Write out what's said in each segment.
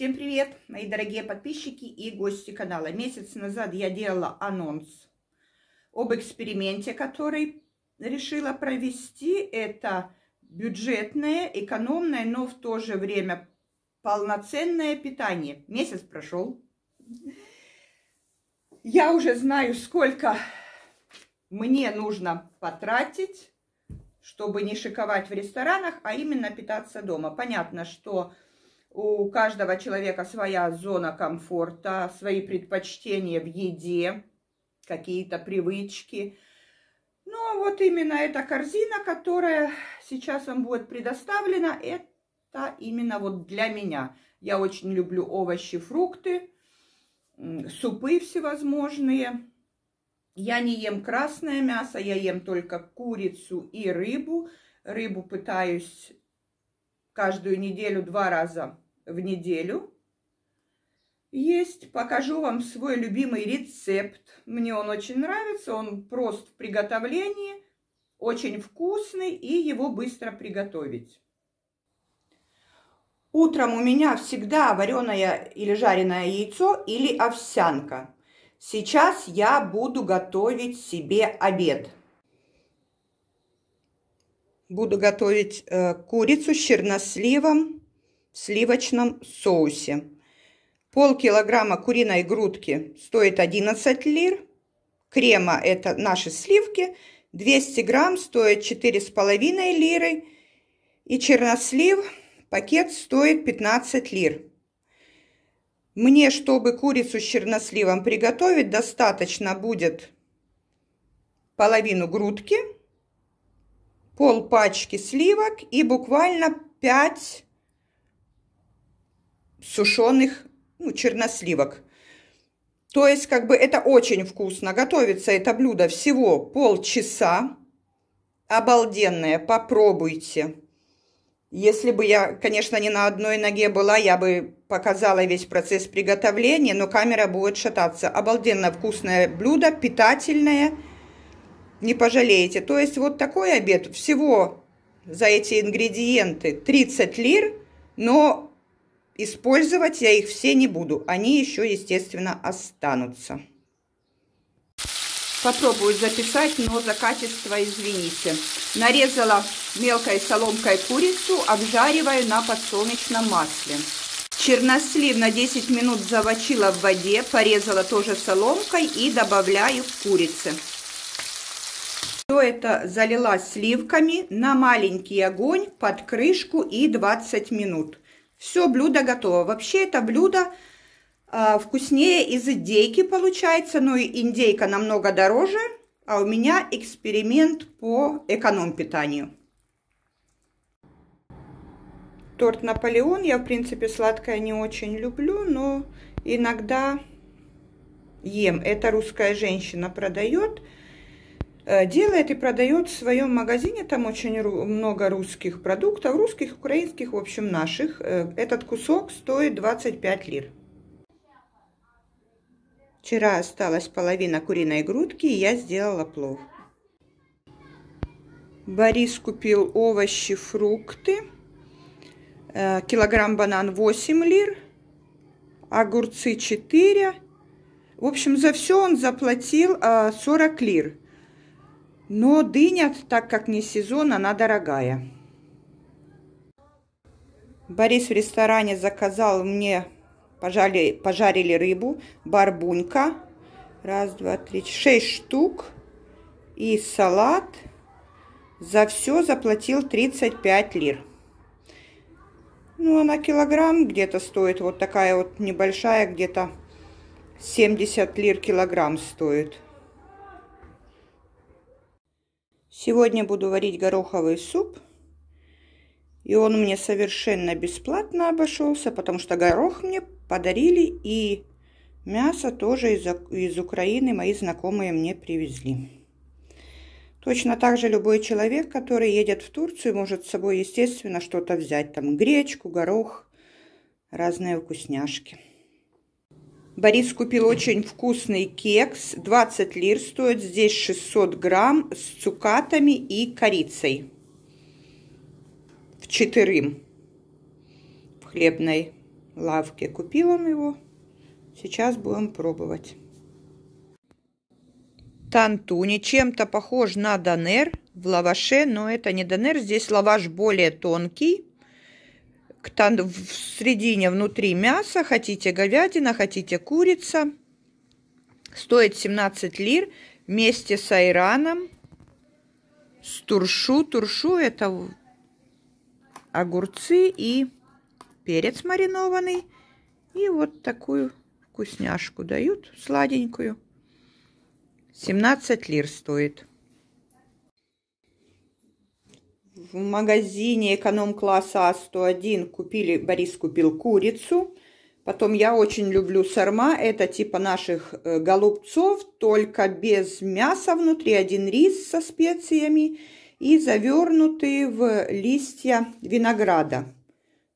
Всем привет, мои дорогие подписчики и гости канала. Месяц назад я делала анонс об эксперименте, который решила провести. Это бюджетное, экономное, но в то же время полноценное питание. Месяц прошел. Я уже знаю, сколько мне нужно потратить, чтобы не шиковать в ресторанах, а именно питаться дома. Понятно, что у каждого человека своя зона комфорта, свои предпочтения в еде, какие-то привычки. Но ну, а вот именно эта корзина, которая сейчас вам будет предоставлена, это именно вот для меня. Я очень люблю овощи, фрукты, супы всевозможные. Я не ем красное мясо, я ем только курицу и рыбу. Рыбу пытаюсь каждую неделю два раза в неделю есть. Покажу вам свой любимый рецепт. Мне он очень нравится, он прост в приготовлении, очень вкусный и его быстро приготовить. Утром у меня всегда вареное или жареное яйцо или овсянка. Сейчас я буду готовить себе обед. Буду готовить э, курицу с черносливом, в сливочном соусе. Пол килограмма куриной грудки стоит 11 лир. Крема – это наши сливки. 200 грамм стоит 4,5 лиры. И чернослив пакет стоит 15 лир. Мне, чтобы курицу с черносливом приготовить, достаточно будет половину грудки, пол пачки сливок и буквально 5 сушеных ну, черносливок. То есть, как бы это очень вкусно. Готовится это блюдо всего полчаса. Обалденное, попробуйте. Если бы я, конечно, не на одной ноге была, я бы показала весь процесс приготовления, но камера будет шататься. Обалденно вкусное блюдо, питательное, не пожалеете. То есть вот такой обед, всего за эти ингредиенты 30 лир, но Использовать я их все не буду. Они еще, естественно, останутся. Попробую записать, но за качество извините. Нарезала мелкой соломкой курицу, обжариваю на подсолнечном масле. Чернослив на 10 минут завочила в воде, порезала тоже соломкой и добавляю к курице. Все это залила сливками на маленький огонь под крышку и 20 минут. Все, блюдо готово. Вообще это блюдо э, вкуснее из индейки получается, но и индейка намного дороже, а у меня эксперимент по эконом-питанию. Торт Наполеон я, в принципе, сладкое не очень люблю, но иногда ем. Это русская женщина продает. Э, делает и продает в своем магазине, там очень много русских продуктов, русских, украинских, в общем, наших. Э, этот кусок стоит 25 лир. Вчера осталась половина куриной грудки, и я сделала плов. Борис купил овощи, фрукты. Э, килограмм банан 8 лир, огурцы 4. В общем, за все он заплатил 40 лир. Но дыня, так как не сезон, она дорогая. Борис в ресторане заказал мне, пожарили, пожарили рыбу, барбунька. Раз, два, три, шесть штук. И салат. За все заплатил 35 лир. Ну, она килограмм где-то стоит. Вот такая вот небольшая, где-то 70 лир килограмм стоит. Сегодня буду варить гороховый суп. И он мне совершенно бесплатно обошелся, потому что горох мне подарили и мясо тоже из, из Украины мои знакомые мне привезли. Точно так же любой человек, который едет в Турцию, может с собой, естественно, что-то взять. Там гречку, горох, разные вкусняшки. Борис купил очень вкусный кекс, 20 лир стоит, здесь 600 грамм с цукатами и корицей. В четырым в хлебной лавке купил он его. Сейчас будем пробовать. Тантуни чем-то похож на донер в лаваше, но это не донер. Здесь лаваш более тонкий, к тан в середине внутри мясо хотите говядина, хотите курица. Стоит 17 лир вместе с айраном, с туршу. Туршу это огурцы и перец маринованный. И вот такую вкусняшку дают, сладенькую. 17 лир стоит. в магазине эконом-класса А101 купили, Борис купил курицу. Потом я очень люблю сарма. Это типа наших э, голубцов, только без мяса внутри. Один рис со специями и завернутые в листья винограда.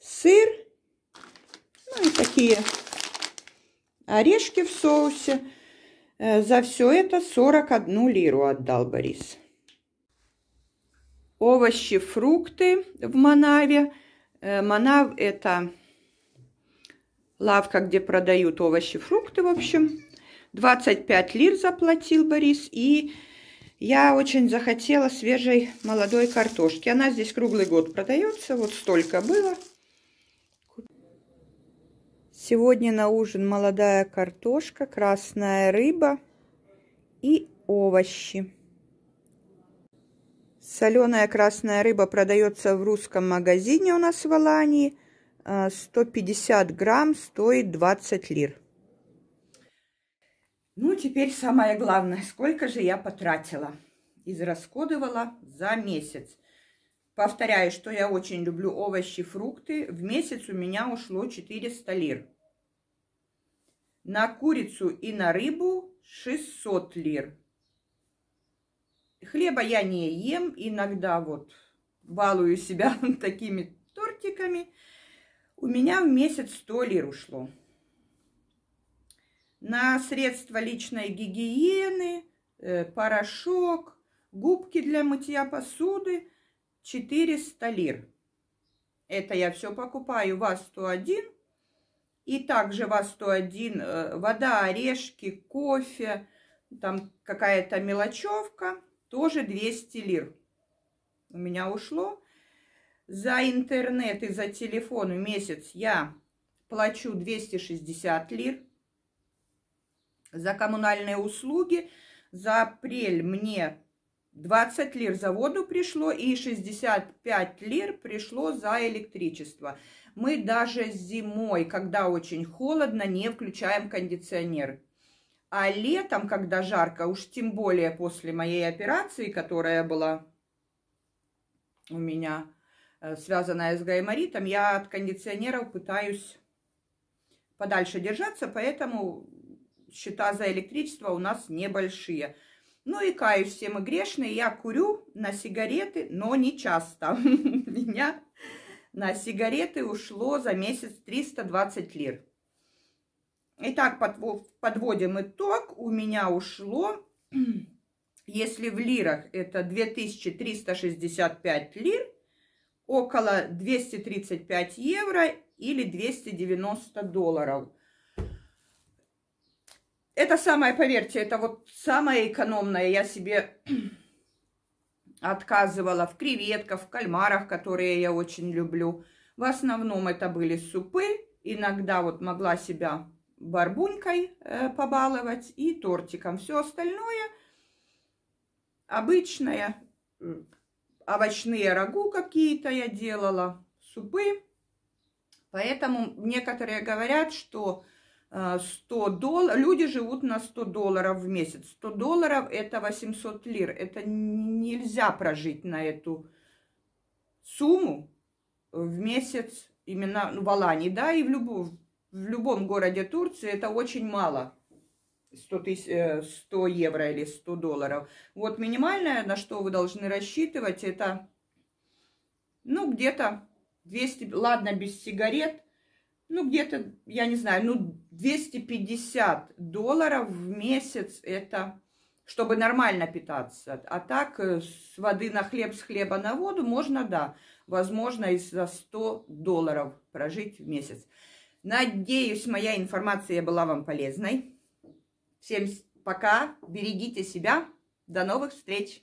Сыр. Ну и такие орешки в соусе. Э, за все это 41 лиру отдал Борис овощи, фрукты в Манаве. Э, Манав – это лавка, где продают овощи, фрукты, в общем. 25 лир заплатил Борис, и я очень захотела свежей молодой картошки. Она здесь круглый год продается, вот столько было. Сегодня на ужин молодая картошка, красная рыба и овощи. Соленая красная рыба продается в русском магазине у нас в Алании. 150 а, грамм стоит 20 лир. Ну, теперь самое главное, сколько же я потратила, израсходовала за месяц. Повторяю, что я очень люблю овощи, фрукты. В месяц у меня ушло 400 лир. На курицу и на рыбу 600 лир. Хлеба я не ем, иногда вот балую себя такими тортиками. У меня в месяц 100 лир ушло. На средства личной гигиены, э, порошок, губки для мытья посуды 400 лир. Это я все покупаю ВАЗ-101. И также ВАЗ-101 э, вода, орешки, кофе, там какая-то мелочевка – тоже 200 лир. У меня ушло. За интернет и за телефон в месяц я плачу 260 лир. За коммунальные услуги за апрель мне 20 лир за воду пришло и 65 лир пришло за электричество. Мы даже зимой, когда очень холодно, не включаем кондиционер. А летом, когда жарко, уж тем более после моей операции, которая была у меня э, связанная с гайморитом, я от кондиционеров пытаюсь подальше держаться, поэтому счета за электричество у нас небольшие. Ну и каюсь, все мы грешные, я курю на сигареты, но не часто. У меня на сигареты ушло за месяц 320 лир. Итак, подводим итог. У меня ушло, если в лирах это 2365 лир, около 235 евро или 290 долларов. Это самое, поверьте, это вот самое экономное. Я себе отказывала в креветках, в кальмарах, которые я очень люблю. В основном это были супы. Иногда вот могла себя барбунькой э, побаловать и тортиком. Все остальное обычное, овощные рагу какие-то я делала, супы. Поэтому некоторые говорят, что 100 э, долларов, люди живут на 100 долларов в месяц. 100 долларов это 800 лир. Это нельзя прожить на эту сумму в месяц именно ну, в Алании, да, и в любую, в любом городе Турции это очень мало. 100, тысяч, 100 э, евро или 100 долларов. Вот минимальное, на что вы должны рассчитывать, это, ну, где-то 200, ладно, без сигарет, ну, где-то, я не знаю, ну, 250 долларов в месяц это чтобы нормально питаться. А так э, с воды на хлеб, с хлеба на воду можно, да, возможно, и за 100 долларов прожить в месяц. Надеюсь, моя информация была вам полезной. Всем пока, берегите себя, до новых встреч!